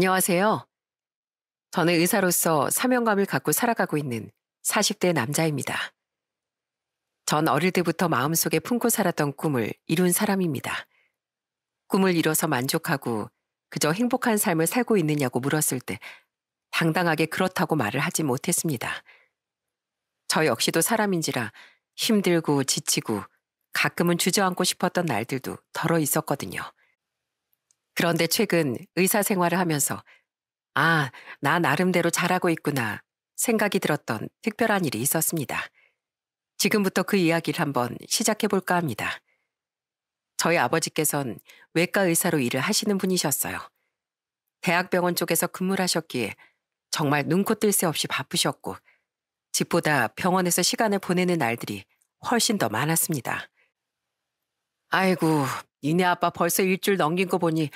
안녕하세요. 저는 의사로서 사명감을 갖고 살아가고 있는 40대 남자입니다. 전 어릴 때부터 마음속에 품고 살았던 꿈을 이룬 사람입니다. 꿈을 이뤄서 만족하고 그저 행복한 삶을 살고 있느냐고 물었을 때 당당하게 그렇다고 말을 하지 못했습니다. 저 역시도 사람인지라 힘들고 지치고 가끔은 주저앉고 싶었던 날들도 덜어 있었거든요. 그런데 최근 의사 생활을 하면서 아, 나 나름대로 잘하고 있구나 생각이 들었던 특별한 일이 있었습니다. 지금부터 그 이야기를 한번 시작해 볼까 합니다. 저희 아버지께선 외과 의사로 일을 하시는 분이셨어요. 대학병원 쪽에서 근무를 하셨기에 정말 눈코 뜰 새 없이 바쁘셨고 집보다 병원에서 시간을 보내는 날들이 훨씬 더 많았습니다. 아이고, 이네 아빠 벌써 일주일 넘긴 거 보니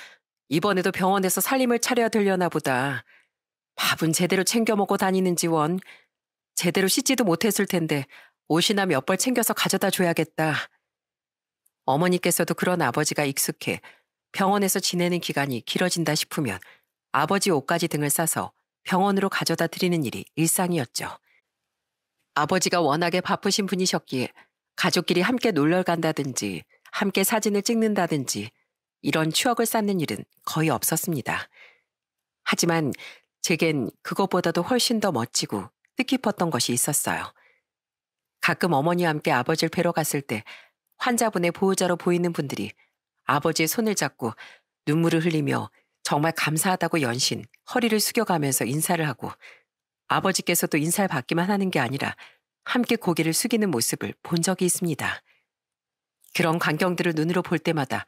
이번에도 병원에서 살림을 차려야 되려나 보다. 밥은 제대로 챙겨 먹고 다니는지 원. 제대로 씻지도 못했을 텐데 옷이나 몇 벌 챙겨서 가져다 줘야겠다. 어머니께서도 그런 아버지가 익숙해 병원에서 지내는 기간이 길어진다 싶으면 아버지 옷까지 등을 싸서 병원으로 가져다 드리는 일이 일상이었죠. 아버지가 워낙에 바쁘신 분이셨기에 가족끼리 함께 놀러 간다든지 함께 사진을 찍는다든지 이런 추억을 쌓는 일은 거의 없었습니다. 하지만 제겐 그것보다도 훨씬 더 멋지고 뜻깊었던 것이 있었어요. 가끔 어머니와 함께 아버지를 뵈러 갔을 때 환자분의 보호자로 보이는 분들이 아버지의 손을 잡고 눈물을 흘리며 정말 감사하다고 연신 허리를 숙여가면서 인사를 하고 아버지께서도 인사를 받기만 하는 게 아니라 함께 고개를 숙이는 모습을 본 적이 있습니다. 그런 광경들을 눈으로 볼 때마다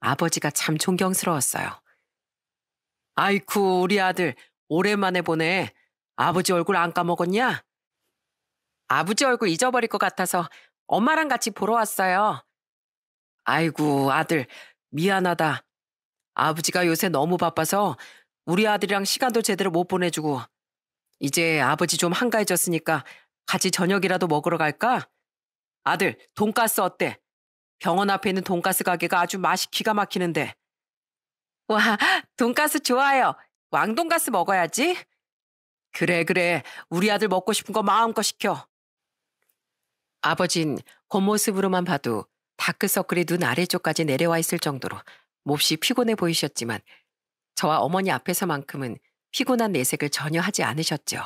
아버지가 참 존경스러웠어요. 아이쿠, 우리 아들, 오랜만에 보네. 아버지 얼굴 안 까먹었냐? 아버지 얼굴 잊어버릴 것 같아서 엄마랑 같이 보러 왔어요. 아이고, 아들, 미안하다. 아버지가 요새 너무 바빠서 우리 아들이랑 시간도 제대로 못 보내주고. 이제 아버지 좀 한가해졌으니까 같이 저녁이라도 먹으러 갈까? 아들, 돈가스 어때? 병원 앞에 있는 돈가스 가게가 아주 맛이 기가 막히는데. 와, 돈가스 좋아요. 왕돈가스 먹어야지. 그래, 그래. 우리 아들 먹고 싶은 거 마음껏 시켜. 아버진 겉모습으로만 봐도 다크서클이 눈 아래쪽까지 내려와 있을 정도로 몹시 피곤해 보이셨지만 저와 어머니 앞에서만큼은 피곤한 내색을 전혀 하지 않으셨죠.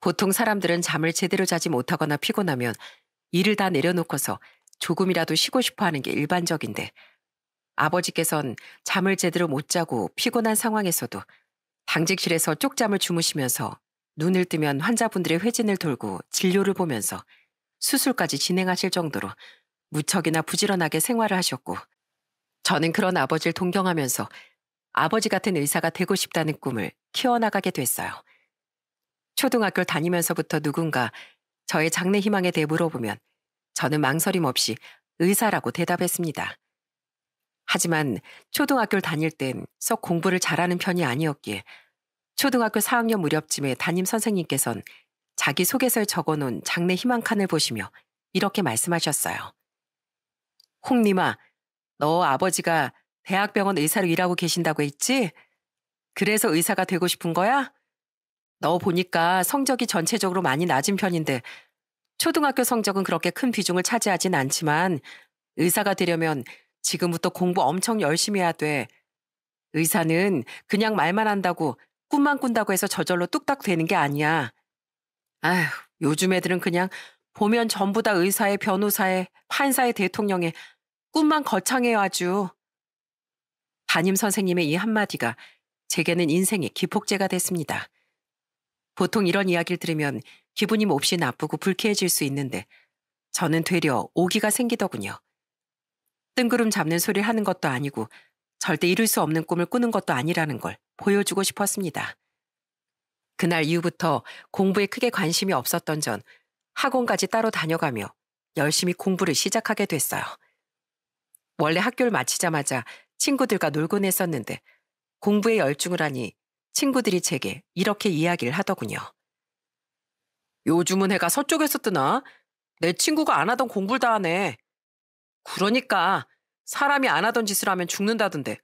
보통 사람들은 잠을 제대로 자지 못하거나 피곤하면 일을 다 내려놓고서 조금이라도 쉬고 싶어 하는 게 일반적인데 아버지께선 잠을 제대로 못 자고 피곤한 상황에서도 당직실에서 쪽잠을 주무시면서 눈을 뜨면 환자분들의 회진을 돌고 진료를 보면서 수술까지 진행하실 정도로 무척이나 부지런하게 생활을 하셨고 저는 그런 아버지를 동경하면서 아버지 같은 의사가 되고 싶다는 꿈을 키워나가게 됐어요. 초등학교 다니면서부터 누군가 저의 장래 희망에 대해 물어보면 저는 망설임 없이 의사라고 대답했습니다. 하지만 초등학교를 다닐 땐 썩 공부를 잘하는 편이 아니었기에 초등학교 4학년 무렵쯤에 담임 선생님께선 자기 소개서에 적어놓은 장래 희망칸을 보시며 이렇게 말씀하셨어요. 홍님아, 너 아버지가 대학병원 의사로 일하고 계신다고 했지? 그래서 의사가 되고 싶은 거야? 너 보니까 성적이 전체적으로 많이 낮은 편인데 초등학교 성적은 그렇게 큰 비중을 차지하진 않지만 의사가 되려면 지금부터 공부 엄청 열심히 해야 돼. 의사는 그냥 말만 한다고 꿈만 꾼다고 해서 저절로 뚝딱 되는 게 아니야. 아휴, 요즘 애들은 그냥 보면 전부 다 의사의 변호사의 판사의 대통령의 꿈만 거창해요 아주. 담임 선생님의 이 한마디가 제게는 인생의 기폭제가 됐습니다. 보통 이런 이야기를 들으면 기분이 몹시 나쁘고 불쾌해질 수 있는데 저는 되려 오기가 생기더군요. 뜬구름 잡는 소리를 하는 것도 아니고 절대 이룰 수 없는 꿈을 꾸는 것도 아니라는 걸 보여주고 싶었습니다. 그날 이후부터 공부에 크게 관심이 없었던 전 학원까지 따로 다녀가며 열심히 공부를 시작하게 됐어요. 원래 학교를 마치자마자 친구들과 놀곤 했었는데 공부에 열중을 하니 친구들이 제게 이렇게 이야기를 하더군요. 요즘은 해가 서쪽에서 뜨나? 내 친구가 안 하던 공부를 다 하네. 그러니까 사람이 안 하던 짓을 하면 죽는다던데.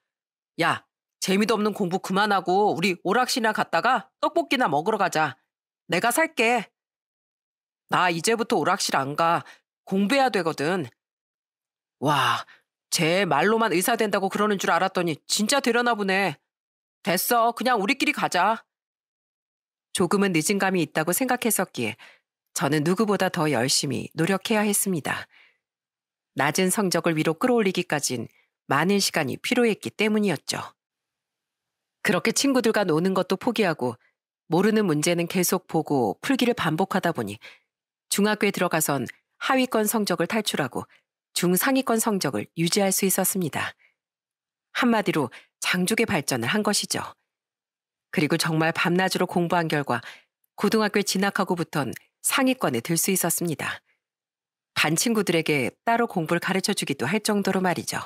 야, 재미도 없는 공부 그만하고 우리 오락실이나 갔다가 떡볶이나 먹으러 가자. 내가 살게. 나 이제부터 오락실 안 가. 공부해야 되거든. 와, 제 말로만 의사 된다고 그러는 줄 알았더니 진짜 되려나 보네. 됐어. 그냥 우리끼리 가자. 조금은 늦은 감이 있다고 생각했었기에 저는 누구보다 더 열심히 노력해야 했습니다. 낮은 성적을 위로 끌어올리기까진 많은 시간이 필요했기 때문이었죠. 그렇게 친구들과 노는 것도 포기하고 모르는 문제는 계속 보고 풀기를 반복하다 보니 중학교에 들어가선 하위권 성적을 탈출하고 중상위권 성적을 유지할 수 있었습니다. 한마디로 장족의 발전을 한 것이죠. 그리고 정말 밤낮으로 공부한 결과 고등학교에 진학하고부턴 상위권에 들 수 있었습니다. 반 친구들에게 따로 공부를 가르쳐 주기도 할 정도로 말이죠.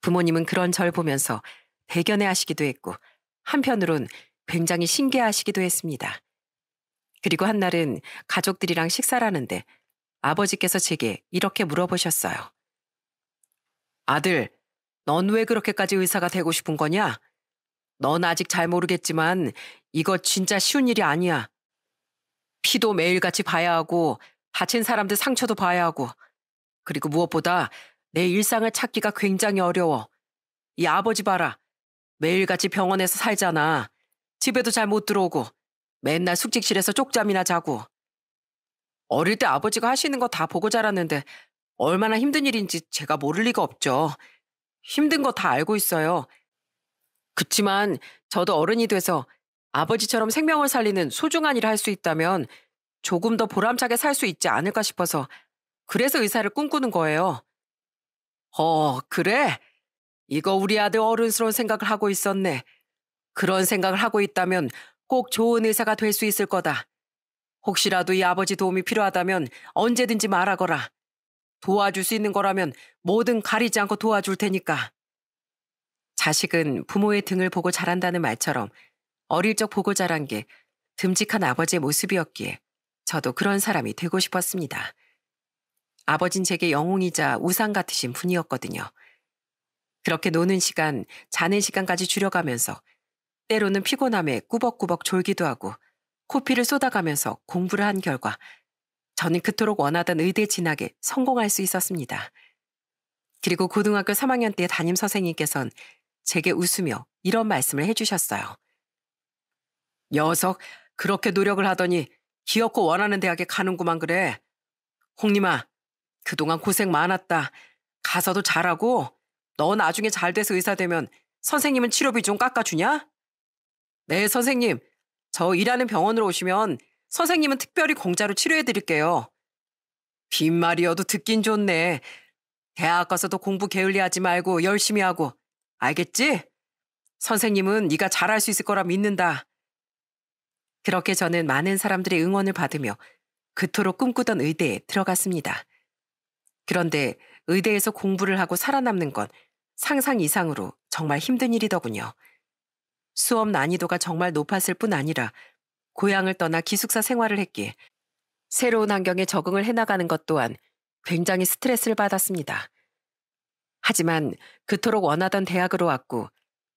부모님은 그런 절 보면서 대견해 하시기도 했고, 한편으론 굉장히 신기해 하시기도 했습니다. 그리고 한날은 가족들이랑 식사를 하는데 아버지께서 제게 이렇게 물어보셨어요. 아들, 넌왜 그렇게까지 의사가 되고 싶은 거냐? 넌 아직 잘 모르겠지만 이거 진짜 쉬운 일이 아니야. 피도 매일같이 봐야 하고 다친 사람들 상처도 봐야 하고 그리고 무엇보다 내 일상을 찾기가 굉장히 어려워. 이 아버지 봐라. 매일같이 병원에서 살잖아. 집에도 잘 못 들어오고 맨날 숙직실에서 쪽잠이나 자고. 어릴 때 아버지가 하시는 거 다 보고 자랐는데 얼마나 힘든 일인지 제가 모를 리가 없죠. 힘든 거 다 알고 있어요. 그치만 저도 어른이 돼서 아버지처럼 생명을 살리는 소중한 일을 할 수 있다면 조금 더 보람차게 살 수 있지 않을까 싶어서 그래서 의사를 꿈꾸는 거예요. 어, 그래? 이거 우리 아들 어른스러운 생각을 하고 있었네. 그런 생각을 하고 있다면 꼭 좋은 의사가 될 수 있을 거다. 혹시라도 이 아버지 도움이 필요하다면 언제든지 말하거라. 도와줄 수 있는 거라면 뭐든 가리지 않고 도와줄 테니까. 자식은 부모의 등을 보고 자란다는 말처럼 어릴 적 보고 자란 게 듬직한 아버지의 모습이었기에 저도 그런 사람이 되고 싶었습니다. 아버진 제게 영웅이자 우상 같으신 분이었거든요. 그렇게 노는 시간, 자는 시간까지 줄여가면서 때로는 피곤함에 꾸벅꾸벅 졸기도 하고 코피를 쏟아가면서 공부를 한 결과 저는 그토록 원하던 의대 진학에 성공할 수 있었습니다. 그리고 고등학교 3학년 때 담임 선생님께선 제게 웃으며 이런 말씀을 해주셨어요. 녀석, 그렇게 노력을 하더니 기엽고 원하는 대학에 가는구만 그래. 홍림아, 그동안 고생 많았다. 가서도 잘하고 너 나중에 잘 돼서 의사 되면 선생님은 치료비 좀 깎아주냐? 네, 선생님. 저 일하는 병원으로 오시면 선생님은 특별히 공짜로 치료해드릴게요. 빈말이어도 듣긴 좋네. 대학 가서도 공부 게을리하지 말고 열심히 하고. 알겠지? 선생님은 네가 잘할 수 있을 거라 믿는다. 그렇게 저는 많은 사람들의 응원을 받으며 그토록 꿈꾸던 의대에 들어갔습니다. 그런데 의대에서 공부를 하고 살아남는 건 상상 이상으로 정말 힘든 일이더군요. 수업 난이도가 정말 높았을 뿐 아니라 고향을 떠나 기숙사 생활을 했기에 새로운 환경에 적응을 해나가는 것 또한 굉장히 스트레스를 받았습니다. 하지만 그토록 원하던 대학으로 왔고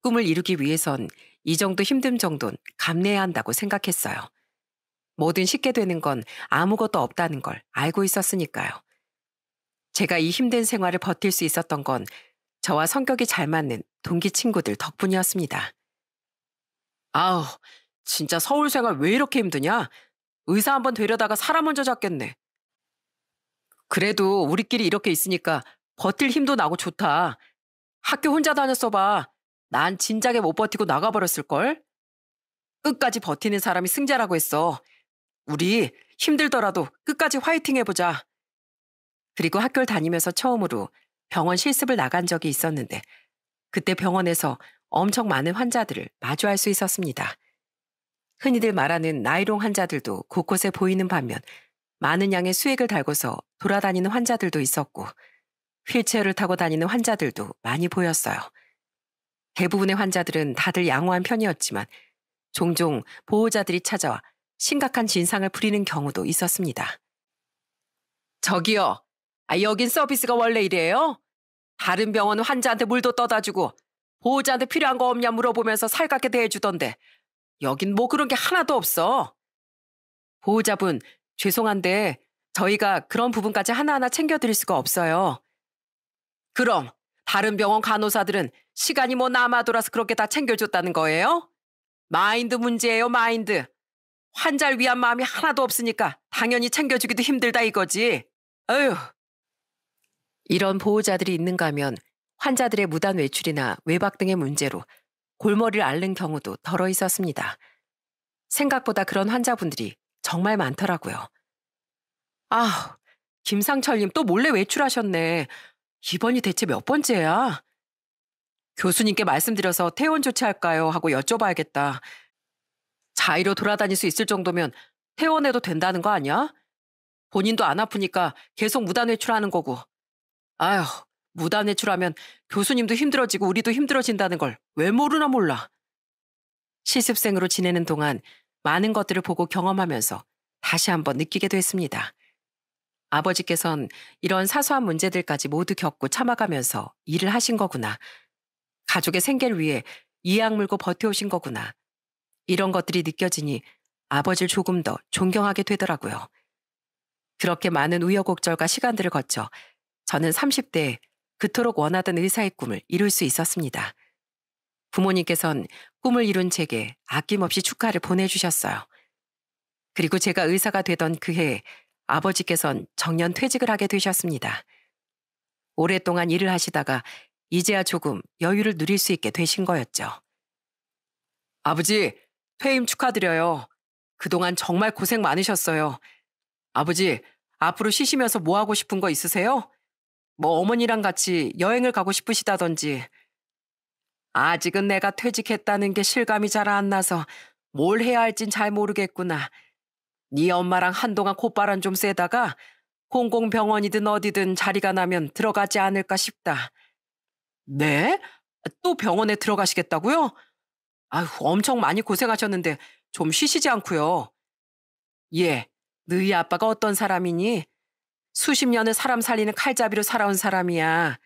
꿈을 이루기 위해선 이 정도 힘듦 정도는 감내해야 한다고 생각했어요. 뭐든 쉽게 되는 건 아무것도 없다는 걸 알고 있었으니까요. 제가 이 힘든 생활을 버틸 수 있었던 건 저와 성격이 잘 맞는 동기 친구들 덕분이었습니다. 아우, 진짜 서울 생활 왜 이렇게 힘드냐? 의사 한번 되려다가 사람 먼저 잡겠네. 그래도 우리끼리 이렇게 있으니까 버틸 힘도 나고 좋다. 학교 혼자 다녔어봐. 난 진작에 못 버티고 나가버렸을걸? 끝까지 버티는 사람이 승자라고 했어. 우리 힘들더라도 끝까지 화이팅 해보자. 그리고 학교를 다니면서 처음으로 병원 실습을 나간 적이 있었는데 그때 병원에서 엄청 많은 환자들을 마주할 수 있었습니다. 흔히들 말하는 나이롱 환자들도 곳곳에 보이는 반면 많은 양의 수액을 달고서 돌아다니는 환자들도 있었고 휠체어를 타고 다니는 환자들도 많이 보였어요. 대부분의 환자들은 다들 양호한 편이었지만 종종 보호자들이 찾아와 심각한 진상을 부리는 경우도 있었습니다. 저기요, 아, 여긴 서비스가 원래 이래요? 다른 병원 환자한테 물도 떠다 주고 보호자한테 필요한 거 없냐 물어보면서 살갑게 대해주던데 여긴 뭐 그런 게 하나도 없어. 보호자분, 죄송한데 저희가 그런 부분까지 하나하나 챙겨드릴 수가 없어요. 그럼 다른 병원 간호사들은 시간이 뭐 남아 돌아서 그렇게 다 챙겨줬다는 거예요? 마인드 문제예요, 마인드. 환자를 위한 마음이 하나도 없으니까 당연히 챙겨주기도 힘들다 이거지. 어휴. 이런 보호자들이 있는가 하면 환자들의 무단 외출이나 외박 등의 문제로 골머리를 앓는 경우도 덜어 있었습니다. 생각보다 그런 환자분들이 정말 많더라고요. 아, 김상철님 또 몰래 외출하셨네. 이번이 대체 몇 번째야? 교수님께 말씀드려서 퇴원 조치할까요? 하고 여쭤봐야겠다. 자의로 돌아다닐 수 있을 정도면 퇴원해도 된다는 거 아니야? 본인도 안 아프니까 계속 무단 외출하는 거고. 아휴, 무단 외출하면 교수님도 힘들어지고 우리도 힘들어진다는 걸 왜 모르나 몰라. 실습생으로 지내는 동안 많은 것들을 보고 경험하면서 다시 한번 느끼게 됐습니다. 아버지께선 이런 사소한 문제들까지 모두 겪고 참아가면서 일을 하신 거구나. 가족의 생계를 위해 이악 물고 버텨오신 거구나. 이런 것들이 느껴지니 아버지를 조금 더 존경하게 되더라고요. 그렇게 많은 우여곡절과 시간들을 거쳐 저는 30대에 그토록 원하던 의사의 꿈을 이룰 수 있었습니다. 부모님께선 꿈을 이룬 제게 아낌없이 축하를 보내주셨어요. 그리고 제가 의사가 되던 그 해 아버지께선 정년 퇴직을 하게 되셨습니다. 오랫동안 일을 하시다가 이제야 조금 여유를 누릴 수 있게 되신 거였죠. 아버지, 퇴임 축하드려요. 그동안 정말 고생 많으셨어요. 아버지, 앞으로 쉬시면서 뭐 하고 싶은 거 있으세요? 뭐 어머니랑 같이 여행을 가고 싶으시다던지 아직은 내가 퇴직했다는 게 실감이 잘 안 나서 뭘 해야 할진 잘 모르겠구나. 네 엄마랑 한동안 콧바람 좀 쐬다가 공공병원이든 어디든 자리가 나면 들어가지 않을까 싶다. 네? 또 병원에 들어가시겠다고요? 아휴, 엄청 많이 고생하셨는데 좀 쉬시지 않고요. 예, 너희 아빠가 어떤 사람이니 수십 년을 사람 살리는 칼잡이로 살아온 사람이야.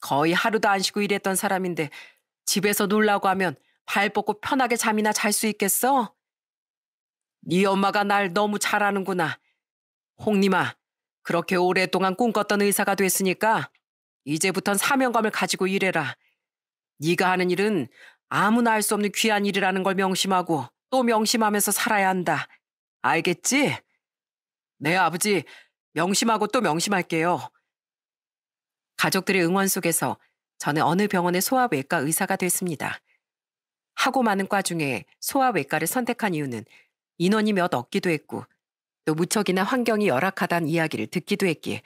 거의 하루도 안 쉬고 일했던 사람인데 집에서 놀라고 하면 발 뻗고 편하게 잠이나 잘 수 있겠어? 네 엄마가 날 너무 잘 아는구나. 홍님아, 그렇게 오랫동안 꿈꿨던 의사가 됐으니까 이제부턴 사명감을 가지고 일해라. 네가 하는 일은 아무나 할 수 없는 귀한 일이라는 걸 명심하고 또 명심하면서 살아야 한다. 알겠지? 내 네, 아버지 명심하고 또 명심할게요. 가족들의 응원 속에서 저는 어느 병원의 소아외과 의사가 됐습니다. 하고 많은 과 중에 소아외과를 선택한 이유는 인원이 몇 없기도 했고 또 무척이나 환경이 열악하다는 이야기를 듣기도 했기에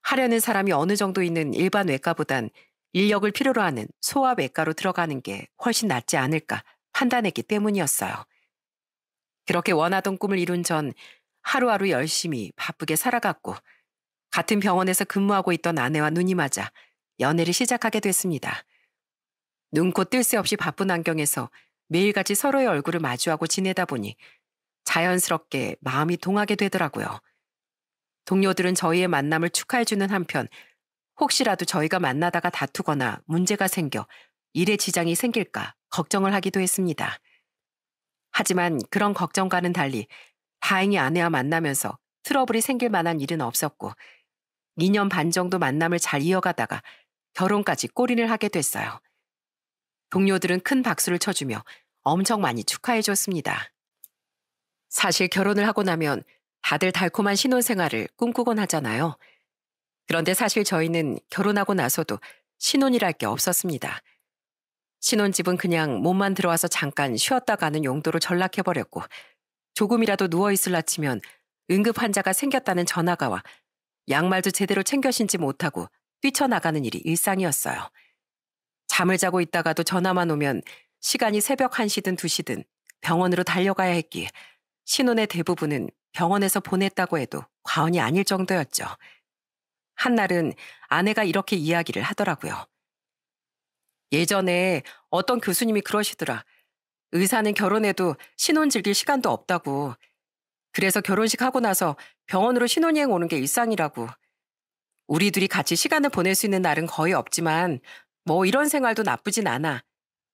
하려는 사람이 어느 정도 있는 일반 외과보단 인력을 필요로 하는 소아외과로 들어가는 게 훨씬 낫지 않을까 판단했기 때문이었어요. 그렇게 원하던 꿈을 이룬 전 하루하루 열심히 바쁘게 살아갔고 같은 병원에서 근무하고 있던 아내와 눈이 맞아 연애를 시작하게 됐습니다. 눈코 뜰 새 없이 바쁜 안경에서 매일같이 서로의 얼굴을 마주하고 지내다 보니 자연스럽게 마음이 동하게 되더라고요. 동료들은 저희의 만남을 축하해주는 한편 혹시라도 저희가 만나다가 다투거나 문제가 생겨 일에 지장이 생길까 걱정을 하기도 했습니다. 하지만 그런 걱정과는 달리 다행히 아내와 만나면서 트러블이 생길 만한 일은 없었고 2년 반 정도 만남을 잘 이어가다가 결혼까지 꼬리를 하게 됐어요. 동료들은 큰 박수를 쳐주며 엄청 많이 축하해줬습니다. 사실 결혼을 하고 나면 다들 달콤한 신혼생활을 꿈꾸곤 하잖아요. 그런데 사실 저희는 결혼하고 나서도 신혼이랄 게 없었습니다. 신혼집은 그냥 몸만 들어와서 잠깐 쉬었다 가는 용도로 전락해버렸고 조금이라도 누워있을라 치면 응급 환자가 생겼다는 전화가 와 양말도 제대로 챙겨 신지 못하고 뛰쳐나가는 일이 일상이었어요. 잠을 자고 있다가도 전화만 오면 시간이 새벽 1시든 2시든 병원으로 달려가야 했기에 신혼의 대부분은 병원에서 보냈다고 해도 과언이 아닐 정도였죠. 한날은 아내가 이렇게 이야기를 하더라고요. 예전에 어떤 교수님이 그러시더라. 의사는 결혼해도 신혼 즐길 시간도 없다고. 그래서 결혼식 하고 나서 병원으로 신혼여행 오는 게 일상이라고. 우리 둘이 같이 시간을 보낼 수 있는 날은 거의 없지만 뭐 이런 생활도 나쁘진 않아.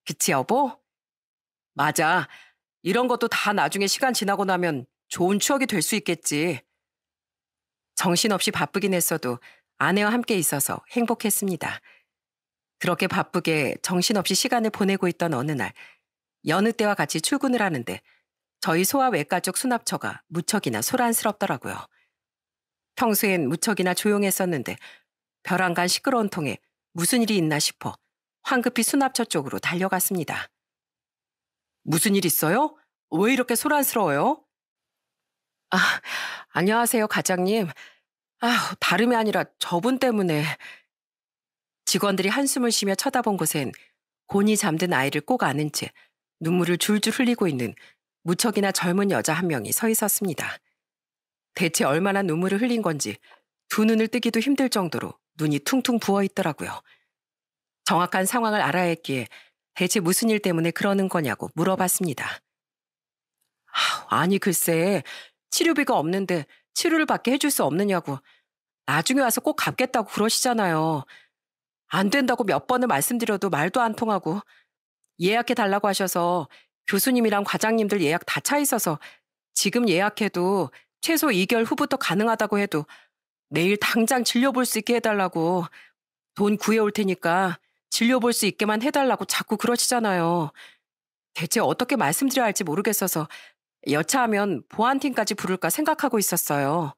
그치 여보? 맞아. 이런 것도 다 나중에 시간 지나고 나면 좋은 추억이 될 수 있겠지. 정신없이 바쁘긴 했어도 아내와 함께 있어서 행복했습니다. 그렇게 바쁘게 정신없이 시간을 보내고 있던 어느 날 여느 때와 같이 출근을 하는데 저희 소아 외과족 수납처가 무척이나 소란스럽더라고요. 평소엔 무척이나 조용했었는데 벼랑간 시끄러운 통에 무슨 일이 있나 싶어 황급히 수납처 쪽으로 달려갔습니다. 무슨 일 있어요? 왜 이렇게 소란스러워요? 아, 안녕하세요, 과장님 아, 다름이 아니라 저분 때문에. 직원들이 한숨을 쉬며 쳐다본 곳엔 곤히 잠든 아이를 꼭 안은 채 눈물을 줄줄 흘리고 있는 무척이나 젊은 여자 한 명이 서 있었습니다. 대체 얼마나 눈물을 흘린 건지 두 눈을 뜨기도 힘들 정도로 눈이 퉁퉁 부어 있더라고요. 정확한 상황을 알아야 했기에 대체 무슨 일 때문에 그러는 거냐고 물어봤습니다. 아니 글쎄 치료비가 없는데 치료를 받게 해줄 수 없느냐고 나중에 와서 꼭 갚겠다고 그러시잖아요. 안 된다고 몇 번을 말씀드려도 말도 안 통하고 예약해 달라고 하셔서 교수님이랑 과장님들 예약 다 차 있어서 지금 예약해도 최소 2개월 후부터 가능하다고 해도 내일 당장 진료 볼 수 있게 해달라고 돈 구해올 테니까 진료 볼 수 있게만 해달라고 자꾸 그러시잖아요. 대체 어떻게 말씀드려야 할지 모르겠어서 여차하면 보안팀까지 부를까 생각하고 있었어요.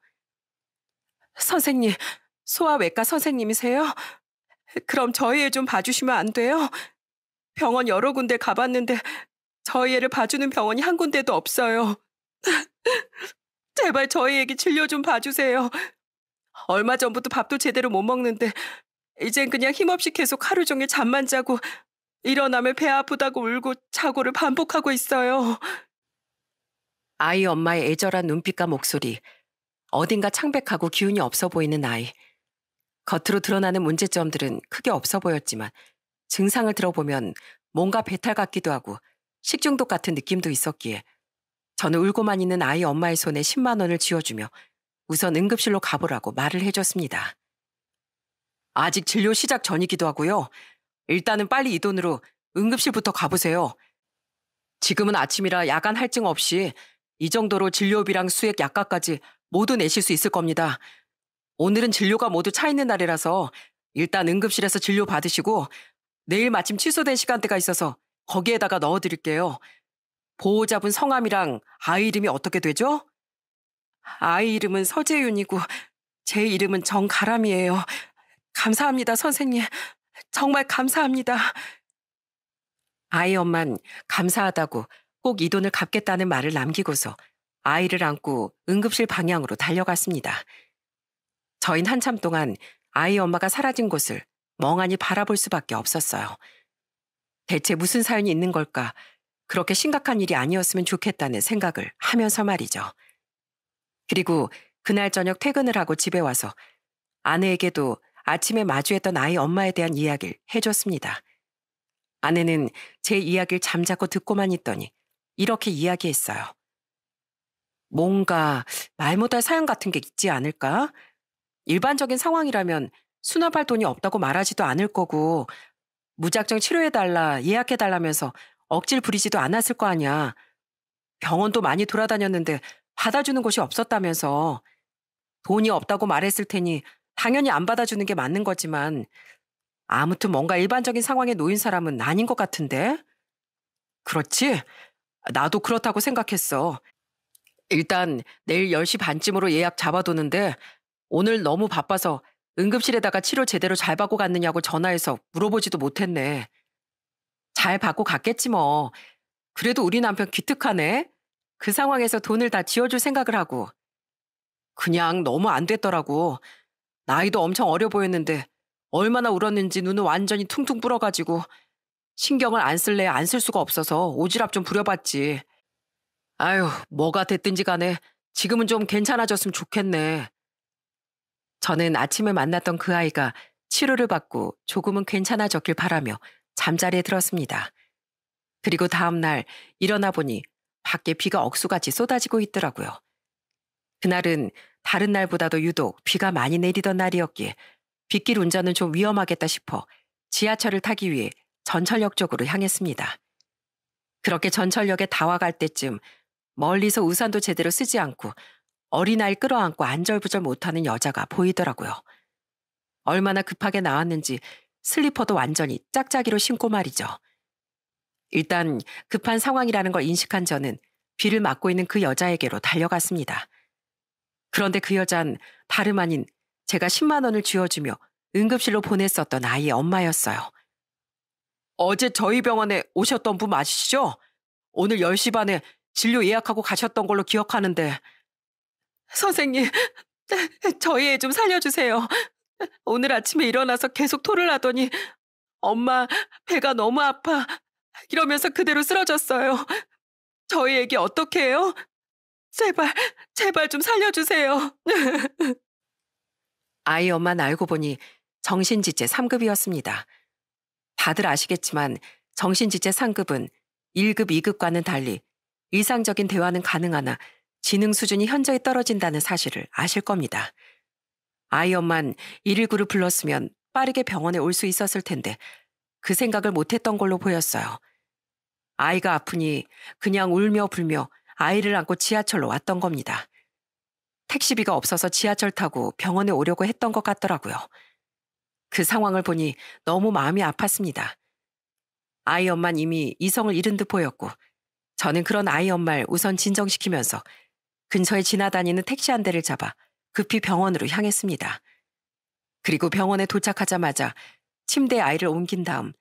선생님, 소아외과 선생님이세요? 그럼 저희 애좀 봐주시면 안 돼요? 병원 여러 군데 가봤는데 저희 애를 봐주는 병원이 한 군데도 없어요. 제발 저희 애기 진료 좀 봐주세요. 얼마 전부터 밥도 제대로 못 먹는데 이젠 그냥 힘없이 계속 하루 종일 잠만 자고 일어나면 배 아프다고 울고 자고를 반복하고 있어요. 아이 엄마의 애절한 눈빛과 목소리, 어딘가 창백하고 기운이 없어 보이는 아이. 겉으로 드러나는 문제점들은 크게 없어 보였지만 증상을 들어보면 뭔가 배탈 같기도 하고 식중독 같은 느낌도 있었기에 저는 울고만 있는 아이 엄마의 손에 10만 원을 쥐어주며 우선 응급실로 가보라고 말을 해줬습니다. 아직 진료 시작 전이기도 하고요. 일단은 빨리 이 돈으로 응급실부터 가보세요. 지금은 아침이라 야간 할증 없이 이 정도로 진료비랑 수액 약값까지 모두 내실 수 있을 겁니다. 오늘은 진료가 모두 차 있는 날이라서 일단 응급실에서 진료 받으시고 내일 마침 취소된 시간대가 있어서 거기에다가 넣어드릴게요. 보호자분 성함이랑 아이 이름이 어떻게 되죠? 아이 이름은 서재윤이고 제 이름은 정가람이에요. 감사합니다, 선생님. 정말 감사합니다. 아이 엄만 감사하다고 꼭 이 돈을 갚겠다는 말을 남기고서 아이를 안고 응급실 방향으로 달려갔습니다. 저희는 한참 동안 아이 엄마가 사라진 곳을 멍하니 바라볼 수밖에 없었어요. 대체 무슨 사연이 있는 걸까? 그렇게 심각한 일이 아니었으면 좋겠다는 생각을 하면서 말이죠. 그리고 그날 저녁 퇴근을 하고 집에 와서 아내에게도 아침에 마주했던 아이 엄마에 대한 이야기를 해줬습니다. 아내는 제 이야기를 잠자코 듣고만 있더니 이렇게 이야기했어요. 뭔가 말 못할 사연 같은 게 있지 않을까? 일반적인 상황이라면 수납할 돈이 없다고 말하지도 않을 거고 무작정 치료해달라 예약해달라면서 억질 부리지도 않았을 거 아니야. 병원도 많이 돌아다녔는데 받아주는 곳이 없었다면서 돈이 없다고 말했을 테니 당연히 안 받아주는 게 맞는 거지만 아무튼 뭔가 일반적인 상황에 놓인 사람은 아닌 것 같은데? 그렇지? 나도 그렇다고 생각했어. 일단 내일 10시 반쯤으로 예약 잡아두는데 오늘 너무 바빠서 응급실에다가 치료 제대로 잘 받고 갔느냐고 전화해서 물어보지도 못했네. 잘 받고 갔겠지 뭐. 그래도 우리 남편 기특하네. 그 상황에서 돈을 다 지어줄 생각을 하고. 그냥 너무 안 됐더라고. 나이도 엄청 어려 보였는데 얼마나 울었는지 눈은 완전히 퉁퉁 불어가지고 신경을 안 쓸래 안 쓸 수가 없어서 오지랖 좀 부려봤지. 아유 뭐가 됐든지 간에 지금은 좀 괜찮아졌으면 좋겠네. 저는 아침에 만났던 그 아이가 치료를 받고 조금은 괜찮아졌길 바라며 잠자리에 들었습니다. 그리고 다음날 일어나 보니 밖에 비가 억수같이 쏟아지고 있더라고요. 그날은 다른 날보다도 유독 비가 많이 내리던 날이었기에 빗길 운전은 좀 위험하겠다 싶어 지하철을 타기 위해 전철역 쪽으로 향했습니다. 그렇게 전철역에 다와갈 때쯤 멀리서 우산도 제대로 쓰지 않고 어린아이 끌어안고 안절부절 못하는 여자가 보이더라고요. 얼마나 급하게 나왔는지 슬리퍼도 완전히 짝짝이로 신고 말이죠. 일단 급한 상황이라는 걸 인식한 저는 비를맞고 있는 그 여자에게로 달려갔습니다. 그런데 그 여잔 다름 아닌 제가 10만 원을 쥐어주며 응급실로 보냈었던 아이의 엄마였어요. 어제 저희 병원에 오셨던 분 맞으시죠? 오늘 10시 반에 진료 예약하고 가셨던 걸로 기억하는데 선생님, 저희 애 좀 살려주세요. 오늘 아침에 일어나서 계속 토를 하더니 엄마 배가 너무 아파 이러면서 그대로 쓰러졌어요. 저희 애기 어떻게 해요? 제발 제발 좀 살려주세요. 아이 엄마는 알고 보니 정신지체 3급이었습니다. 다들 아시겠지만 정신지체 3급은 1급, 2급과는 달리 일상적인 대화는 가능하나 지능 수준이 현저히 떨어진다는 사실을 아실 겁니다. 아이엄만 119를 불렀으면 빠르게 병원에 올 수 있었을 텐데 그 생각을 못했던 걸로 보였어요. 아이가 아프니 그냥 울며 불며 아이를 안고 지하철로 왔던 겁니다. 택시비가 없어서 지하철 타고 병원에 오려고 했던 것 같더라고요. 그 상황을 보니 너무 마음이 아팠습니다. 아이 엄만 이미 이성을 잃은 듯 보였고 저는 그런 아이 엄마를 우선 진정시키면서 근처에 지나다니는 택시 한 대를 잡아 급히 병원으로 향했습니다. 그리고 병원에 도착하자마자 침대에 아이를 옮긴 다음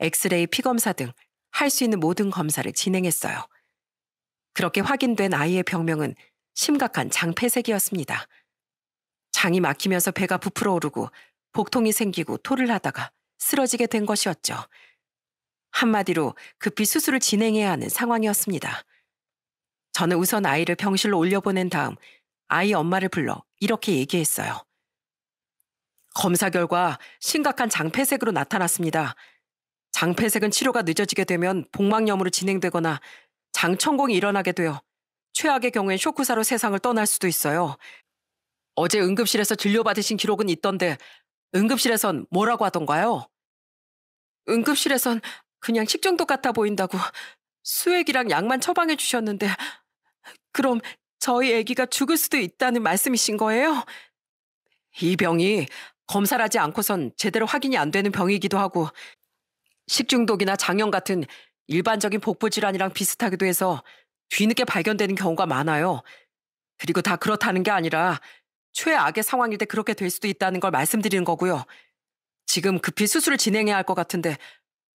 엑스레이 피검사 등 할 수 있는 모든 검사를 진행했어요. 그렇게 확인된 아이의 병명은 심각한 장폐색이었습니다. 장이 막히면서 배가 부풀어 오르고 복통이 생기고 토를 하다가 쓰러지게 된 것이었죠. 한마디로 급히 수술을 진행해야 하는 상황이었습니다. 저는 우선 아이를 병실로 올려보낸 다음 아이 엄마를 불러 이렇게 얘기했어요. 검사 결과 심각한 장폐색으로 나타났습니다. 장폐색은 치료가 늦어지게 되면 복막염으로 진행되거나 장천공이 일어나게 되어 최악의 경우엔 쇼크사로 세상을 떠날 수도 있어요. 어제 응급실에서 진료받으신 기록은 있던데 응급실에선 뭐라고 하던가요? 응급실에선 그냥 식중독 같아 보인다고 수액이랑 약만 처방해 주셨는데 그럼 저희 아기가 죽을 수도 있다는 말씀이신 거예요? 이 병이 검사를 하지 않고선 제대로 확인이 안 되는 병이기도 하고 식중독이나 장염 같은 일반적인 복부 질환이랑 비슷하기도 해서 뒤늦게 발견되는 경우가 많아요. 그리고 다 그렇다는 게 아니라 최악의 상황일 때 그렇게 될 수도 있다는 걸 말씀드리는 거고요. 지금 급히 수술을 진행해야 할 것 같은데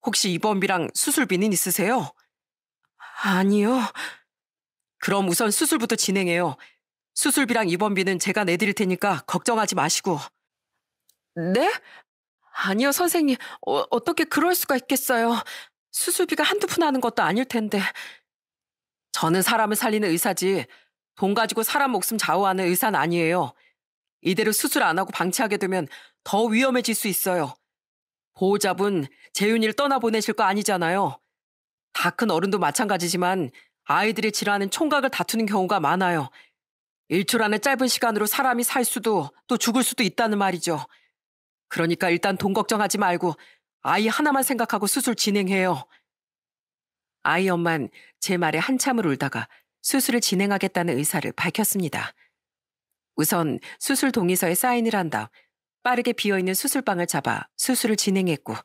혹시 입원비랑 수술비는 있으세요? 아니요. 그럼 우선 수술부터 진행해요. 수술비랑 입원비는 제가 내드릴 테니까 걱정하지 마시고. 네? 아니요, 선생님. 어, 어떻게 그럴 수가 있겠어요. 수술비가 한두 푼 하는 것도 아닐 텐데. 저는 사람을 살리는 의사지 돈 가지고 사람 목숨 좌우하는 의사는 아니에요. 이대로 수술 안 하고 방치하게 되면 더 위험해질 수 있어요. 보호자분 재윤이를 떠나보내실 거 아니잖아요. 다 큰 어른도 마찬가지지만 아이들의 질환는 총각을 다투는 경우가 많아요. 1초라는 짧은 시간으로 사람이 살 수도 또 죽을 수도 있다는 말이죠. 그러니까 일단 돈 걱정하지 말고 아이 하나만 생각하고 수술 진행해요. 아이 엄만 제 말에 한참을 울다가 수술을 진행하겠다는 의사를 밝혔습니다. 우선 수술 동의서에 사인을 한다 빠르게 비어있는 수술방을 잡아 수술을 진행했고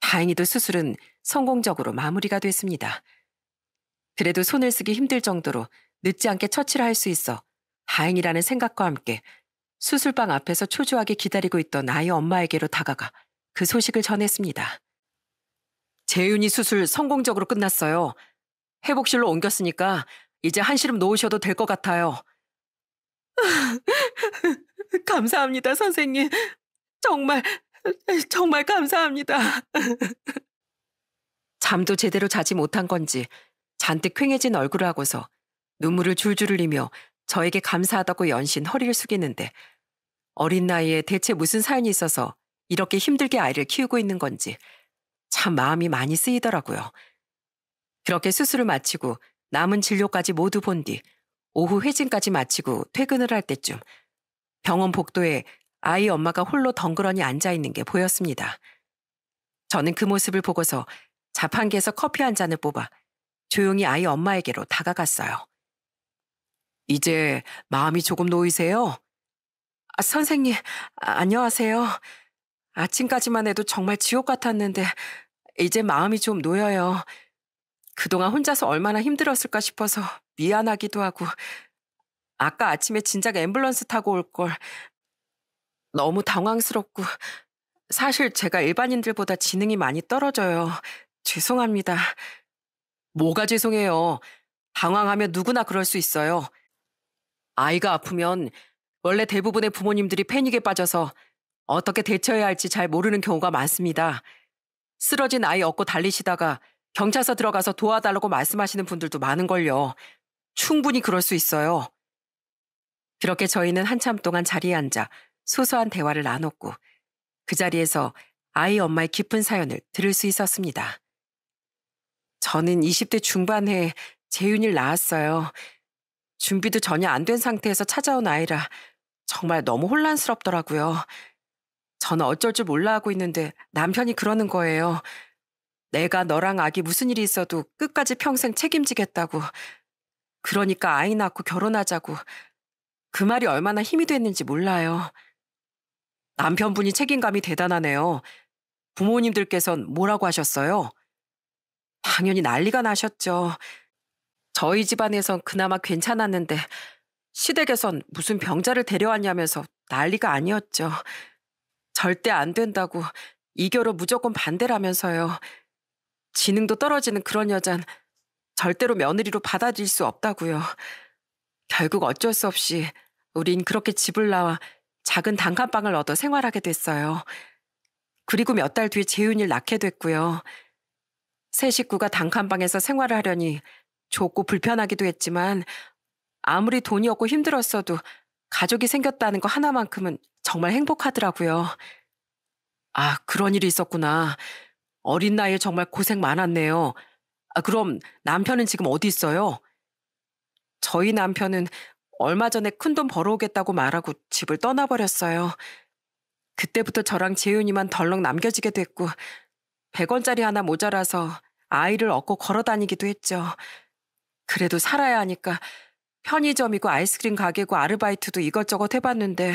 다행히도 수술은 성공적으로 마무리가 됐습니다. 그래도 손을 쓰기 힘들 정도로 늦지 않게 처치를 할 수 있어 다행이라는 생각과 함께 수술방 앞에서 초조하게 기다리고 있던 아이 엄마에게로 다가가 그 소식을 전했습니다. 재윤이 수술 성공적으로 끝났어요. 회복실로 옮겼으니까 이제 한시름 놓으셔도 될 것 같아요. 감사합니다, 선생님. 정말, 정말 감사합니다. 잠도 제대로 자지 못한 건지 잔뜩 퀭해진 얼굴을 하고서 눈물을 줄줄 흘리며 저에게 감사하다고 연신 허리를 숙이는데 어린 나이에 대체 무슨 사연이 있어서 이렇게 힘들게 아이를 키우고 있는 건지 참 마음이 많이 쓰이더라고요. 그렇게 수술을 마치고 남은 진료까지 모두 본 뒤 오후 회진까지 마치고 퇴근을 할 때쯤 병원 복도에 아이 엄마가 홀로 덩그러니 앉아 있는 게 보였습니다. 저는 그 모습을 보고서 자판기에서 커피 한 잔을 뽑아 조용히 아이 엄마에게로 다가갔어요. 이제 마음이 조금 놓이세요? 아, 선생님, 아, 안녕하세요. 아침까지만 해도 정말 지옥 같았는데 이제 마음이 좀 놓여요. 그동안 혼자서 얼마나 힘들었을까 싶어서 미안하기도 하고 아까 아침에 진작 앰뷸런스 타고 올 걸 너무 당황스럽고 사실 제가 일반인들보다 지능이 많이 떨어져요. 죄송합니다. 뭐가 죄송해요. 당황하면 누구나 그럴 수 있어요. 아이가 아프면 원래 대부분의 부모님들이 패닉에 빠져서 어떻게 대처해야 할지 잘 모르는 경우가 많습니다. 쓰러진 아이 업고 달리시다가 경찰서 들어가서 도와달라고 말씀하시는 분들도 많은걸요. 충분히 그럴 수 있어요. 그렇게 저희는 한참 동안 자리에 앉아 소소한 대화를 나눴고 그 자리에서 아이 엄마의 깊은 사연을 들을 수 있었습니다. 저는 20대 중반에 재윤이를 낳았어요. 준비도 전혀 안 된 상태에서 찾아온 아이라 정말 너무 혼란스럽더라고요. 저는 어쩔 줄 몰라 하고 있는데 남편이 그러는 거예요. 내가 너랑 아기 무슨 일이 있어도 끝까지 평생 책임지겠다고. 그러니까 아이 낳고 결혼하자고. 그 말이 얼마나 힘이 됐는지 몰라요. 남편분이 책임감이 대단하네요. 부모님들께선 뭐라고 하셨어요? 당연히 난리가 나셨죠. 저희 집안에선 그나마 괜찮았는데 시댁에선 무슨 병자를 데려왔냐면서 난리가 아니었죠. 절대 안 된다고 이겨로 무조건 반대라면서요. 지능도 떨어지는 그런 여잔 절대로 며느리로 받아들일 수 없다고요. 결국 어쩔 수 없이 우린 그렇게 집을 나와 작은 단칸방을 얻어 생활하게 됐어요. 그리고 몇 달 뒤에 재윤이를 낳게 됐고요. 새 식구가 단칸방에서 생활을 하려니 좁고 불편하기도 했지만 아무리 돈이 없고 힘들었어도 가족이 생겼다는 거 하나만큼은 정말 행복하더라고요. 아, 그런 일이 있었구나. 어린 나이에 정말 고생 많았네요. 아, 그럼 남편은 지금 어디 있어요? 저희 남편은 얼마 전에 큰 돈 벌어오겠다고 말하고 집을 떠나버렸어요. 그때부터 저랑 재윤이만 덜렁 남겨지게 됐고 100원짜리 하나 모자라서 아이를 얻고 걸어 다니기도 했죠. 그래도 살아야 하니까 편의점이고 아이스크림 가게고 아르바이트도 이것저것 해봤는데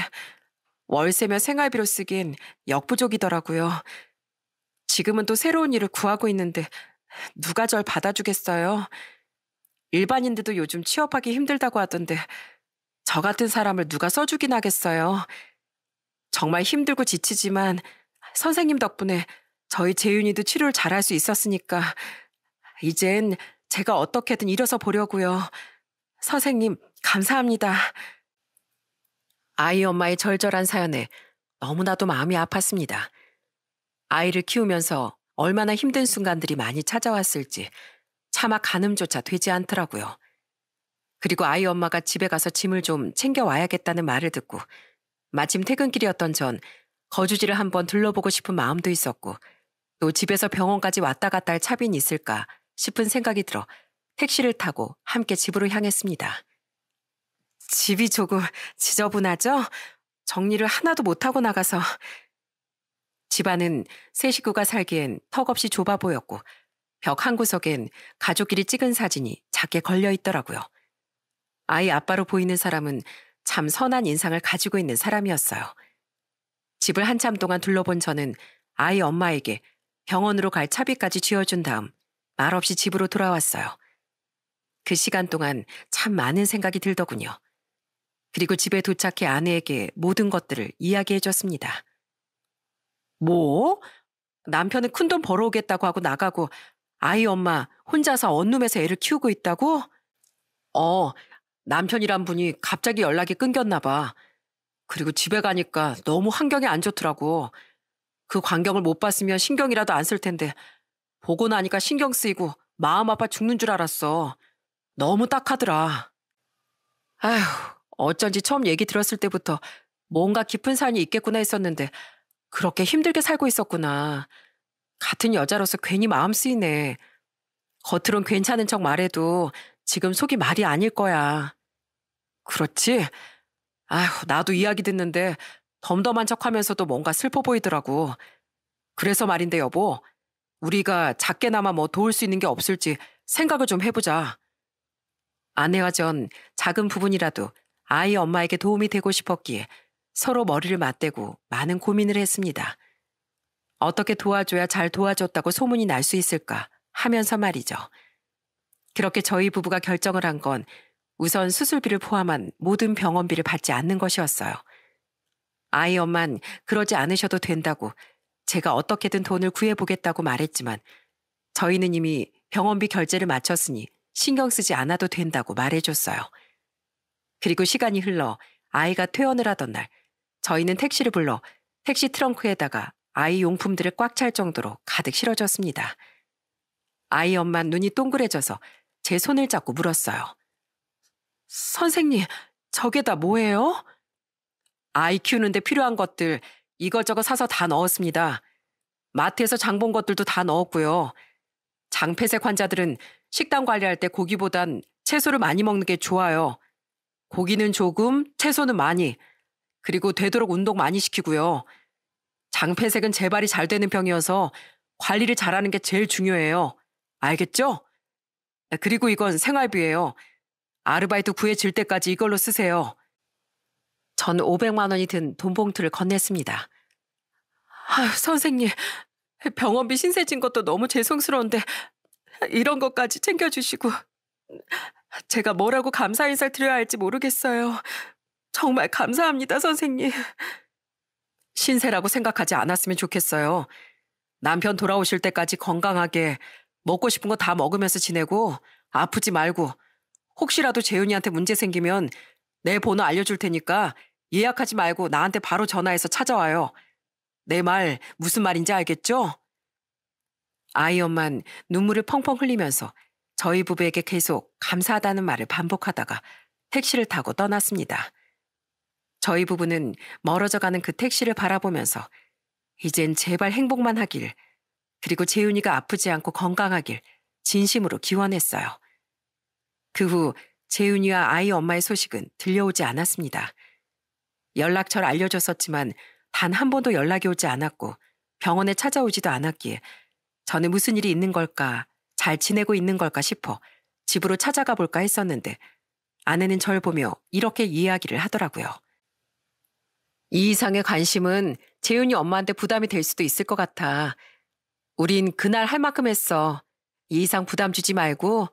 월세며 생활비로 쓰긴 역부족이더라고요. 지금은 또 새로운 일을 구하고 있는데 누가 절 받아주겠어요? 일반인들도 요즘 취업하기 힘들다고 하던데 저 같은 사람을 누가 써주긴 하겠어요. 정말 힘들고 지치지만 선생님 덕분에 저희 재윤이도 치료를 잘할 수 있었으니까 이젠 제가 어떻게든 일어서 보려고요. 선생님 감사합니다. 아이 엄마의 절절한 사연에 너무나도 마음이 아팠습니다. 아이를 키우면서 얼마나 힘든 순간들이 많이 찾아왔을지 차마 가늠조차 되지 않더라고요. 그리고 아이 엄마가 집에 가서 짐을 좀 챙겨와야겠다는 말을 듣고 마침 퇴근길이었던 전 거주지를 한번 둘러보고 싶은 마음도 있었고 또 집에서 병원까지 왔다 갔다 할 차빈이 있을까 싶은 생각이 들어 택시를 타고 함께 집으로 향했습니다. 집이 조금 지저분하죠? 정리를 하나도 못하고 나가서 집안은 세 식구가 살기엔 턱없이 좁아 보였고 벽 한 구석엔 가족끼리 찍은 사진이 작게 걸려 있더라고요. 아이 아빠로 보이는 사람은 참 선한 인상을 가지고 있는 사람이었어요. 집을 한참 동안 둘러본 저는 아이 엄마에게 병원으로 갈 차비까지 쥐어준 다음 말없이 집으로 돌아왔어요. 그 시간 동안 참 많은 생각이 들더군요. 그리고 집에 도착해 아내에게 모든 것들을 이야기해 줬습니다. 뭐? 남편은 큰돈 벌어오겠다고 하고 나가고 아이 엄마 혼자서 언룸에서 애를 키우고 있다고? 어, 남편이란 분이 갑자기 연락이 끊겼나 봐. 그리고 집에 가니까 너무 환경이 안 좋더라고. 그 광경을 못 봤으면 신경이라도 안 쓸 텐데 보고 나니까 신경 쓰이고 마음 아파 죽는 줄 알았어. 너무 딱하더라. 아휴, 어쩐지 처음 얘기 들었을 때부터 뭔가 깊은 산이 있겠구나 했었는데 그렇게 힘들게 살고 있었구나. 같은 여자로서 괜히 마음 쓰이네. 겉으론 괜찮은 척 말해도 지금 속이 말이 아닐 거야. 그렇지? 아휴, 나도 이야기 듣는데 덤덤한 척하면서도 뭔가 슬퍼 보이더라고. 그래서 말인데 여보, 우리가 작게나마 뭐 도울 수 있는 게 없을지 생각을 좀 해보자. 아내와 전 작은 부분이라도 아이 엄마에게 도움이 되고 싶었기에 서로 머리를 맞대고 많은 고민을 했습니다. 어떻게 도와줘야 잘 도와줬다고 소문이 날 수 있을까 하면서 말이죠. 그렇게 저희 부부가 결정을 한 건 우선 수술비를 포함한 모든 병원비를 받지 않는 것이었어요. 아이 엄만 그러지 않으셔도 된다고 제가 어떻게든 돈을 구해보겠다고 말했지만 저희는 이미 병원비 결제를 마쳤으니 신경 쓰지 않아도 된다고 말해줬어요. 그리고 시간이 흘러 아이가 퇴원을 하던 날 저희는 택시를 불러 택시 트렁크에다가 아이 용품들을 꽉 찰 정도로 가득 실어줬습니다. 아이 엄만 눈이 동그래져서 제 손을 잡고 물었어요. 선생님, 저게 다 뭐예요? 아이 키우는데 필요한 것들 이것저것 사서 다 넣었습니다. 마트에서 장본 것들도 다 넣었고요. 장폐색 환자들은 식단 관리할 때 고기보단 채소를 많이 먹는 게 좋아요. 고기는 조금, 채소는 많이. 그리고 되도록 운동 많이 시키고요. 장폐색은 재발이 잘 되는 병이어서 관리를 잘하는 게 제일 중요해요. 알겠죠? 네, 그리고 이건 생활비예요. 아르바이트 구해질 때까지 이걸로 쓰세요. 전 500만 원이 든 돈봉투를 건넸습니다. 아유, 선생님, 병원비 신세 진 것도 너무 죄송스러운데 이런 것까지 챙겨주시고 제가 뭐라고 감사 인사를 드려야 할지 모르겠어요. 정말 감사합니다, 선생님. 신세라고 생각하지 않았으면 좋겠어요. 남편 돌아오실 때까지 건강하게 먹고 싶은 거 다 먹으면서 지내고 아프지 말고 혹시라도 재윤이한테 문제 생기면 내 번호 알려줄 테니까 예약하지 말고 나한테 바로 전화해서 찾아와요. 내 말 무슨 말인지 알겠죠? 아이 엄만 눈물을 펑펑 흘리면서 저희 부부에게 계속 감사하다는 말을 반복하다가 택시를 타고 떠났습니다. 저희 부부는 멀어져 가는 그 택시를 바라보면서 이젠 제발 행복만 하길 그리고 재윤이가 아프지 않고 건강하길 진심으로 기원했어요. 그후 재윤이와 아이 엄마의 소식은 들려오지 않았습니다. 연락처를 알려줬었지만 단 한 번도 연락이 오지 않았고 병원에 찾아오지도 않았기에 저는 무슨 일이 있는 걸까, 잘 지내고 있는 걸까 싶어 집으로 찾아가 볼까 했었는데 아내는 절 보며 이렇게 이야기를 하더라고요. 이 이상의 관심은 재윤이 엄마한테 부담이 될 수도 있을 것 같아. 우린 그날 할 만큼 했어. 이 이상 부담 주지 말고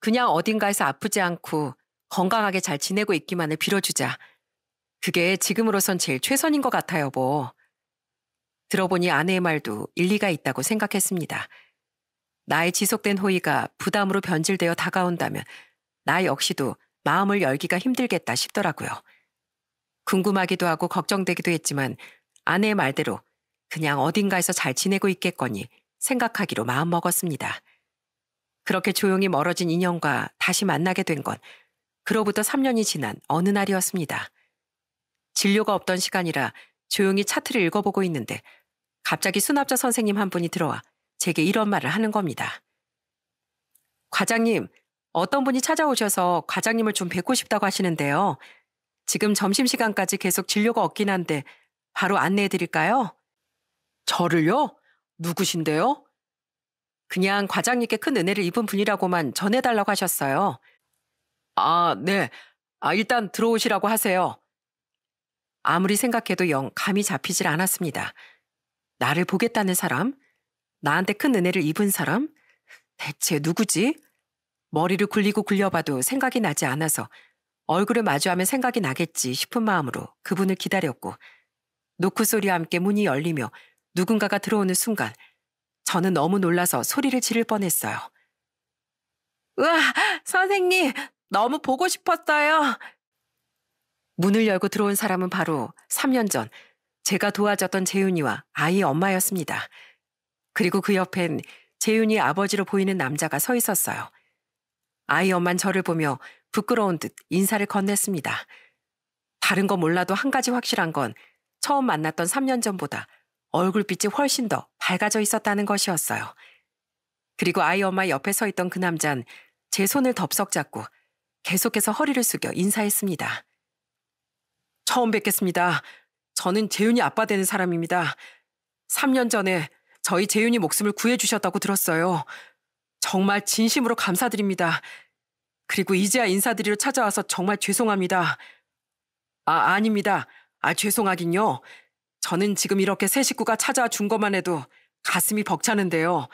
그냥 어딘가에서 아프지 않고 건강하게 잘 지내고 있기만을 빌어주자. 그게 지금으로선 제일 최선인 것 같아 요 뭐. 들어보니 아내의 말도 일리가 있다고 생각했습니다. 나의 지속된 호의가 부담으로 변질되어 다가온다면 나 역시도 마음을 열기가 힘들겠다 싶더라고요. 궁금하기도 하고 걱정되기도 했지만 아내의 말대로 그냥 어딘가에서 잘 지내고 있겠거니 생각하기로 마음먹었습니다. 그렇게 조용히 멀어진 인형과 다시 만나게 된 건 그로부터 3년이 지난 어느 날이었습니다. 진료가 없던 시간이라 조용히 차트를 읽어보고 있는데 갑자기 수납자 선생님 한 분이 들어와 제게 이런 말을 하는 겁니다. 과장님, 어떤 분이 찾아오셔서 과장님을 좀 뵙고 싶다고 하시는데요. 지금 점심시간까지 계속 진료가 없긴 한데 바로 안내해 드릴까요? 저를요? 누구신데요? 그냥 과장님께 큰 은혜를 입은 분이라고만 전해달라고 하셨어요. 아, 네. 아, 일단 들어오시라고 하세요. 아무리 생각해도 영 감이 잡히질 않았습니다. 나를 보겠다는 사람? 나한테 큰 은혜를 입은 사람? 대체 누구지? 머리를 굴리고 굴려봐도 생각이 나지 않아서 얼굴을 마주하면 생각이 나겠지 싶은 마음으로 그분을 기다렸고 노크 소리와 함께 문이 열리며 누군가가 들어오는 순간 저는 너무 놀라서 소리를 지를 뻔했어요. 으아, 선생님, 너무 보고 싶었어요. 문을 열고 들어온 사람은 바로 3년 전 제가 도와줬던 재윤이와 아이 엄마였습니다. 그리고 그 옆엔 재윤이 아버지로 보이는 남자가 서 있었어요. 아이 엄만 저를 보며 부끄러운 듯 인사를 건넸습니다. 다른 거 몰라도 한 가지 확실한 건 처음 만났던 3년 전보다 얼굴빛이 훨씬 더 밝아져 있었다는 것이었어요. 그리고 아이 엄마 옆에 서 있던 그 남잔 제 손을 덥석 잡고 계속해서 허리를 숙여 인사했습니다. 처음 뵙겠습니다. 저는 재윤이 아빠 되는 사람입니다. 3년 전에 저희 재윤이 목숨을 구해주셨다고 들었어요. 정말 진심으로 감사드립니다. 그리고 이제야 인사드리러 찾아와서 정말 죄송합니다. 아, 아닙니다. 아, 죄송하긴요. 저는 지금 이렇게 새 식구가 찾아준 것만 해도 가슴이 벅차는데요.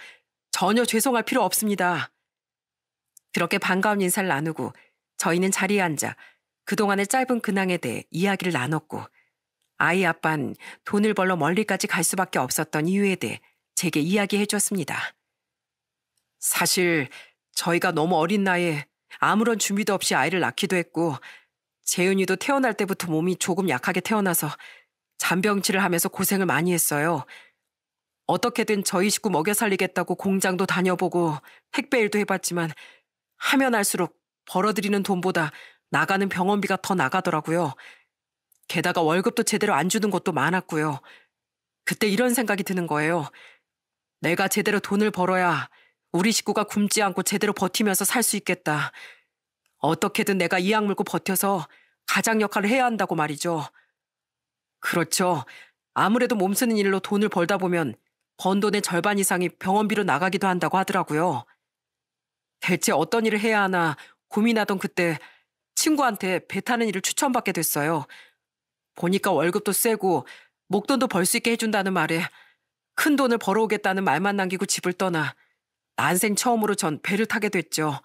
전혀 죄송할 필요 없습니다. 그렇게 반가운 인사를 나누고 저희는 자리에 앉아 그동안의 짧은 근황에 대해 이야기를 나눴고 아이 아빤 돈을 벌러 멀리까지 갈 수밖에 없었던 이유에 대해 제게 이야기해 줬습니다 사실 저희가 너무 어린 나이에 아무런 준비도 없이 아이를 낳기도 했고 재윤이도 태어날 때부터 몸이 조금 약하게 태어나서 잔병치를 하면서 고생을 많이 했어요. 어떻게든 저희 식구 먹여 살리겠다고 공장도 다녀보고 택배 일도 해봤지만 하면 할수록 벌어들이는 돈보다 나가는 병원비가 더 나가더라고요. 게다가 월급도 제대로 안 주는 것도 많았고요. 그때 이런 생각이 드는 거예요. 내가 제대로 돈을 벌어야 우리 식구가 굶지 않고 제대로 버티면서 살 수 있겠다. 어떻게든 내가 이 악물고 버텨서 가장 역할을 해야 한다고 말이죠. 그렇죠. 아무래도 몸쓰는 일로 돈을 벌다 보면 번 돈의 절반 이상이 병원비로 나가기도 한다고 하더라고요. 대체 어떤 일을 해야 하나 고민하던 그때 친구한테 배 타는 일을 추천받게 됐어요. 보니까 월급도 세고 목돈도 벌 수 있게 해준다는 말에 큰 돈을 벌어오겠다는 말만 남기고 집을 떠나 난생 처음으로 전 배를 타게 됐죠.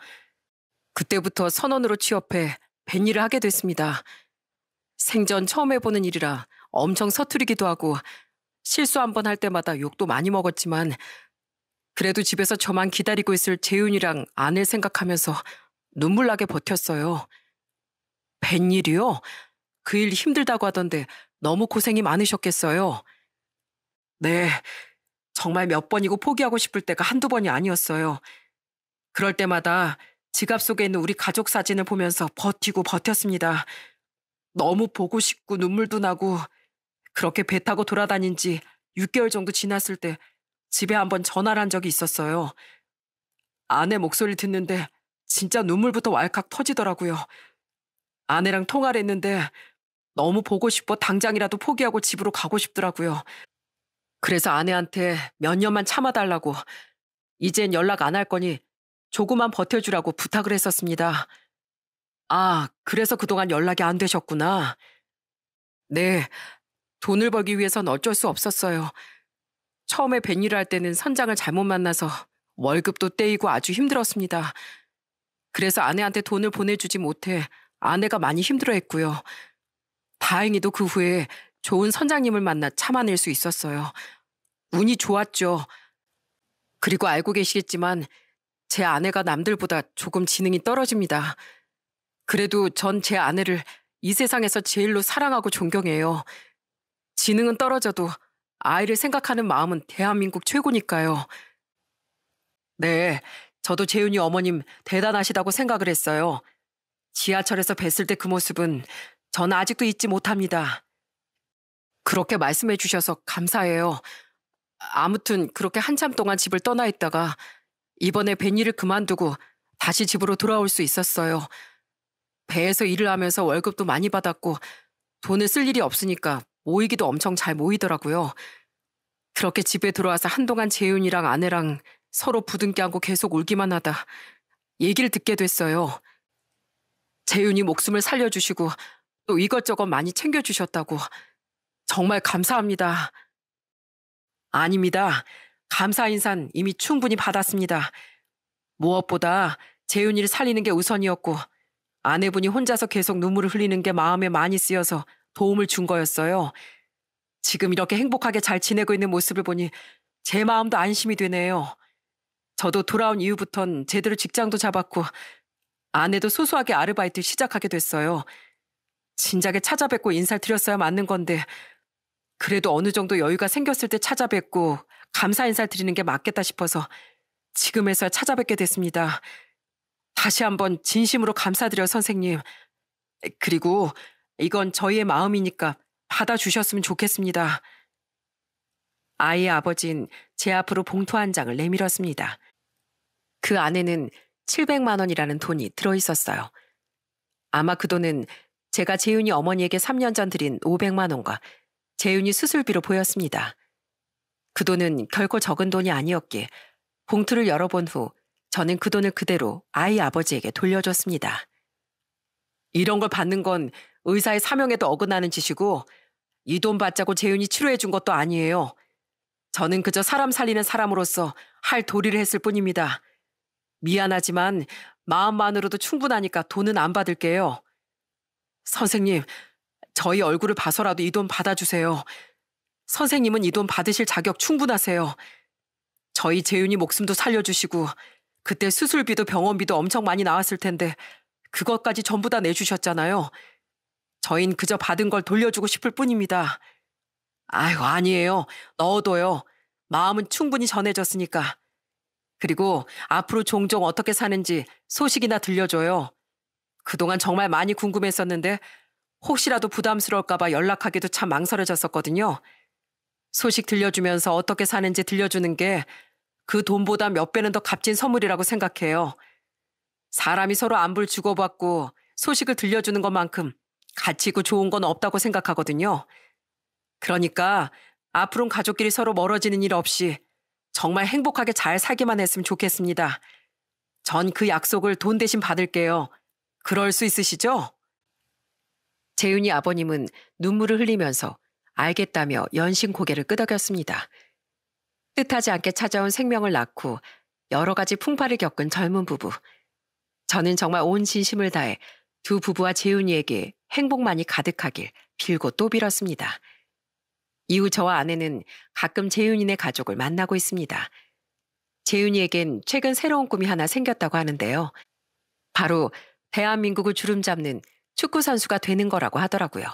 그때부터 선원으로 취업해 뱃일을 하게 됐습니다. 생전 처음 해보는 일이라 엄청 서투리기도 하고 실수 한 번 할 때마다 욕도 많이 먹었지만 그래도 집에서 저만 기다리고 있을 재윤이랑 아내 생각하면서 눈물 나게 버텼어요. 웬일이요? 그 일 힘들다고 하던데 너무 고생이 많으셨겠어요. 네, 정말 몇 번이고 포기하고 싶을 때가 한두 번이 아니었어요. 그럴 때마다 지갑 속에 있는 우리 가족 사진을 보면서 버티고 버텼습니다. 너무 보고 싶고 눈물도 나고 그렇게 배 타고 돌아다닌 지 6개월 정도 지났을 때 집에 한번 전화를 한 적이 있었어요. 아내 목소리 듣는데 진짜 눈물부터 왈칵 터지더라고요. 아내랑 통화를 했는데 너무 보고 싶어 당장이라도 포기하고 집으로 가고 싶더라고요. 그래서 아내한테 몇 년만 참아달라고 이젠 연락 안 할 거니 조금만 버텨주라고 부탁을 했었습니다. 아, 그래서 그동안 연락이 안 되셨구나. 네, 돈을 벌기 위해선 어쩔 수 없었어요. 처음에 벤일을 할 때는 선장을 잘못 만나서 월급도 떼이고 아주 힘들었습니다. 그래서 아내한테 돈을 보내주지 못해 아내가 많이 힘들어했고요. 다행히도 그 후에 좋은 선장님을 만나 참아낼 수 있었어요. 운이 좋았죠. 그리고 알고 계시겠지만 제 아내가 남들보다 조금 지능이 떨어집니다. 그래도 전 제 아내를 이 세상에서 제일로 사랑하고 존경해요. 지능은 떨어져도 아이를 생각하는 마음은 대한민국 최고니까요. 네, 저도 재윤이 어머님 대단하시다고 생각을 했어요. 지하철에서 뵀을 때 그 모습은 전 아직도 잊지 못합니다. 그렇게 말씀해 주셔서 감사해요. 아무튼 그렇게 한참 동안 집을 떠나 있다가 이번에 벤 일을 그만두고 다시 집으로 돌아올 수 있었어요. 배에서 일을 하면서 월급도 많이 받았고 돈을 쓸 일이 없으니까 모이기도 엄청 잘 모이더라고요. 그렇게 집에 들어와서 한동안 재윤이랑 아내랑 서로 부둥켜안고 계속 울기만 하다 얘기를 듣게 됐어요. 재윤이 목숨을 살려주시고 또 이것저것 많이 챙겨주셨다고 정말 감사합니다. 아닙니다. 감사 인산 이미 충분히 받았습니다. 무엇보다 재윤이를 살리는 게 우선이었고 아내분이 혼자서 계속 눈물을 흘리는 게 마음에 많이 쓰여서 도움을 준 거였어요. 지금 이렇게 행복하게 잘 지내고 있는 모습을 보니 제 마음도 안심이 되네요. 저도 돌아온 이후부턴 제대로 직장도 잡았고 아내도 소소하게 아르바이트 시작하게 됐어요. 진작에 찾아뵙고 인사를 드렸어야 맞는 건데 그래도 어느 정도 여유가 생겼을 때 찾아뵙고 감사 인사를 드리는 게 맞겠다 싶어서 지금에서야 찾아뵙게 됐습니다. 다시 한번 진심으로 감사드려 선생님. 그리고 이건 저희의 마음이니까 받아주셨으면 좋겠습니다. 아이의 아버진 지제 앞으로 봉투 한 장을 내밀었습니다. 그 안에는 700만 원이라는 돈이 들어있었어요. 아마 그 돈은 제가 재윤이 어머니에게 3년 전 드린 500만 원과 재윤이 수술비로 보였습니다. 그 돈은 결코 적은 돈이 아니었기에 봉투를 열어본 후 저는 그 돈을 그대로 아이 아버지에게 돌려줬습니다. 이런 걸 받는 건 의사의 사명에도 어긋나는 짓이고 이 돈 받자고 재윤이 치료해 준 것도 아니에요. 저는 그저 사람 살리는 사람으로서 할 도리를 했을 뿐입니다. 미안하지만 마음만으로도 충분하니까 돈은 안 받을게요. 선생님, 저희 얼굴을 봐서라도 이 돈 받아주세요. 선생님은 이 돈 받으실 자격 충분하세요. 저희 재윤이 목숨도 살려주시고 그때 수술비도 병원비도 엄청 많이 나왔을 텐데 그것까지 전부 다 내주셨잖아요. 저흰 그저 받은 걸 돌려주고 싶을 뿐입니다. 아유, 아니에요. 넣어둬요. 마음은 충분히 전해졌으니까. 그리고 앞으로 종종 어떻게 사는지 소식이나 들려줘요. 그동안 정말 많이 궁금했었는데 혹시라도 부담스러울까봐 연락하기도 참 망설여졌었거든요. 소식 들려주면서 어떻게 사는지 들려주는 게 그 돈보다 몇 배는 더 값진 선물이라고 생각해요. 사람이 서로 안부를 주고받고 소식을 들려주는 것만큼 가치고 좋은 건 없다고 생각하거든요. 그러니까 앞으로는 가족끼리 서로 멀어지는 일 없이 정말 행복하게 잘 살기만 했으면 좋겠습니다. 전 그 약속을 돈 대신 받을게요. 그럴 수 있으시죠? 재윤이 아버님은 눈물을 흘리면서 알겠다며 연신 고개를 끄덕였습니다. 뜻하지 않게 찾아온 생명을 낳고 여러 가지 풍파를 겪은 젊은 부부. 저는 정말 온 진심을 다해 두 부부와 재윤이에게 행복만이 가득하길 빌고 또 빌었습니다. 이후 저와 아내는 가끔 재윤이네 가족을 만나고 있습니다. 재윤이에겐 최근 새로운 꿈이 하나 생겼다고 하는데요. 바로 대한민국을 주름 잡는 축구선수가 되는 거라고 하더라고요.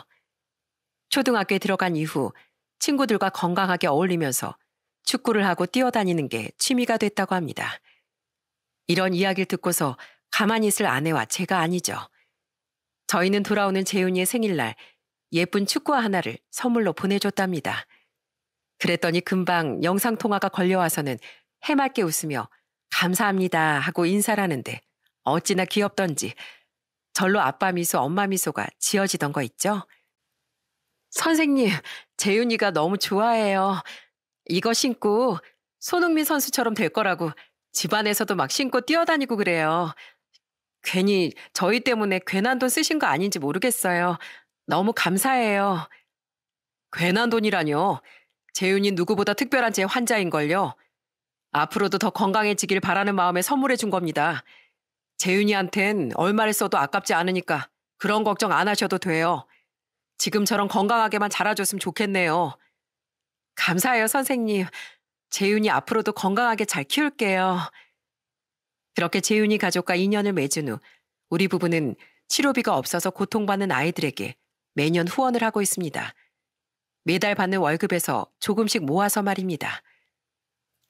초등학교에 들어간 이후 친구들과 건강하게 어울리면서 축구를 하고 뛰어다니는 게 취미가 됐다고 합니다. 이런 이야기를 듣고서 가만히 있을 아내와 제가 아니죠. 저희는 돌아오는 재윤이의 생일날 예쁜 축구화 하나를 선물로 보내줬답니다. 그랬더니 금방 영상통화가 걸려와서는 해맑게 웃으며 감사합니다 하고 인사를 하는데 어찌나 귀엽던지 절로 아빠 미소, 엄마 미소가 지어지던 거 있죠? 선생님, 재윤이가 너무 좋아해요. 이거 신고 손흥민 선수처럼 될 거라고 집안에서도 막 신고 뛰어다니고 그래요. 괜히 저희 때문에 괜한 돈 쓰신 거 아닌지 모르겠어요. 너무 감사해요. 괜한 돈이라뇨. 재윤이 누구보다 특별한 제 환자인걸요. 앞으로도 더 건강해지길 바라는 마음에 선물해 준 겁니다. 재윤이한텐 얼마를 써도 아깝지 않으니까 그런 걱정 안 하셔도 돼요. 지금처럼 건강하게만 자라줬으면 좋겠네요. 감사해요, 선생님. 재윤이 앞으로도 건강하게 잘 키울게요. 그렇게 재윤이 가족과 인연을 맺은 후 우리 부부는 치료비가 없어서 고통받는 아이들에게 매년 후원을 하고 있습니다. 매달 받는 월급에서 조금씩 모아서 말입니다.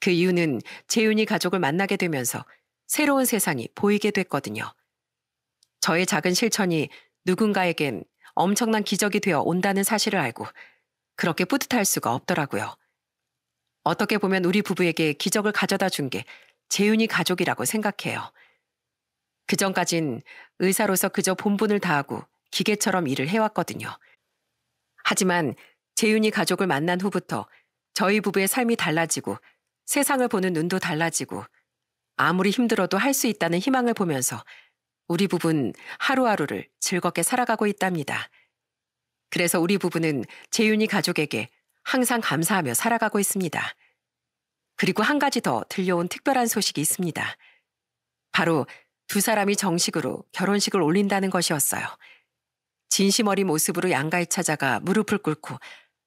그 이유는 재윤이 가족을 만나게 되면서 새로운 세상이 보이게 됐거든요. 저의 작은 실천이 누군가에겐 엄청난 기적이 되어 온다는 사실을 알고 그렇게 뿌듯할 수가 없더라고요. 어떻게 보면 우리 부부에게 기적을 가져다 준게 재윤이 가족이라고 생각해요. 그전까진 의사로서 그저 본분을 다하고 기계처럼 일을 해왔거든요. 하지만 재윤이 가족을 만난 후부터 저희 부부의 삶이 달라지고 세상을 보는 눈도 달라지고 아무리 힘들어도 할 수 있다는 희망을 보면서 우리 부부는 하루하루를 즐겁게 살아가고 있답니다. 그래서 우리 부부는 재윤이 가족에게 항상 감사하며 살아가고 있습니다. 그리고 한 가지 더 들려온 특별한 소식이 있습니다. 바로 두 사람이 정식으로 결혼식을 올린다는 것이었어요. 진심 어린 모습으로 양가에 찾아가 무릎을 꿇고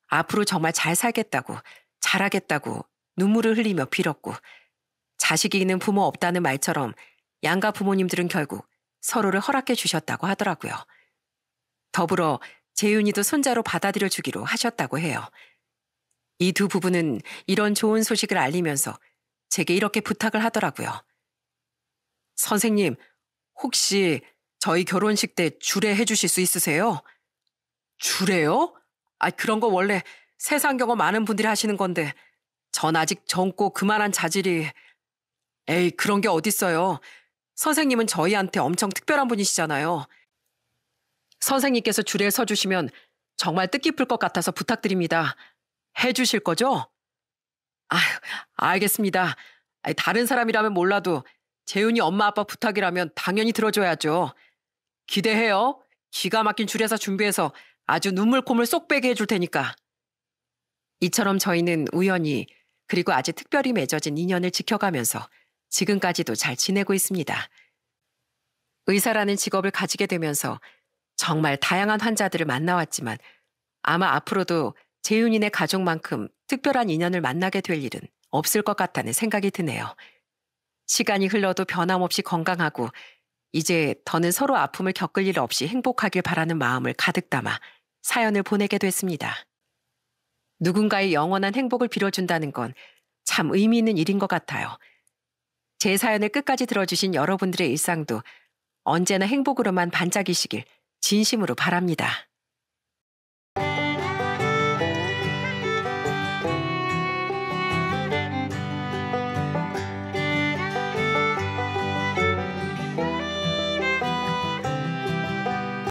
앞으로 정말 잘 살겠다고, 잘하겠다고 눈물을 흘리며 빌었고 자식이 있는 부모 없다는 말처럼 양가 부모님들은 결국 서로를 허락해 주셨다고 하더라고요. 더불어 재윤이도 손자로 받아들여 주기로 하셨다고 해요. 이두 부부는 이런 좋은 소식을 알리면서 제게 이렇게 부탁을 하더라고요. 선생님, 혹시 저희 결혼식 때 주례해 주실 수 있으세요? 주례요? 아, 그런 거 원래 세상 경험 많은 분들이 하시는 건데 전 아직 젊고 그만한 자질이 에이, 그런 게 어딨어요. 선생님은 저희한테 엄청 특별한 분이시잖아요. 선생님께서 주례에 서주시면 정말 뜻깊을 것 같아서 부탁드립니다. 해주실 거죠? 아, 알겠습니다. 다른 사람이라면 몰라도 재훈이 엄마 아빠 부탁이라면 당연히 들어줘야죠. 기대해요. 기가 막힌 줄에서 준비해서 아주 눈물 콧을쏙 빼게 해 줄 테니까. 이처럼 저희는 우연히 그리고 아직 특별히 맺어진 인연을 지켜가면서 지금까지도 잘 지내고 있습니다. 의사라는 직업을 가지게 되면서 정말 다양한 환자들을 만나왔지만 아마 앞으로도 재윤이네 가족만큼 특별한 인연을 만나게 될 일은 없을 것 같다는 생각이 드네요. 시간이 흘러도 변함없이 건강하고 이제 더는 서로 아픔을 겪을 일 없이 행복하길 바라는 마음을 가득 담아 사연을 보내게 됐습니다. 누군가의 영원한 행복을 빌어준다는 건 참 의미 있는 일인 것 같아요. 제 사연을 끝까지 들어주신 여러분들의 일상도 언제나 행복으로만 반짝이시길 진심으로 바랍니다.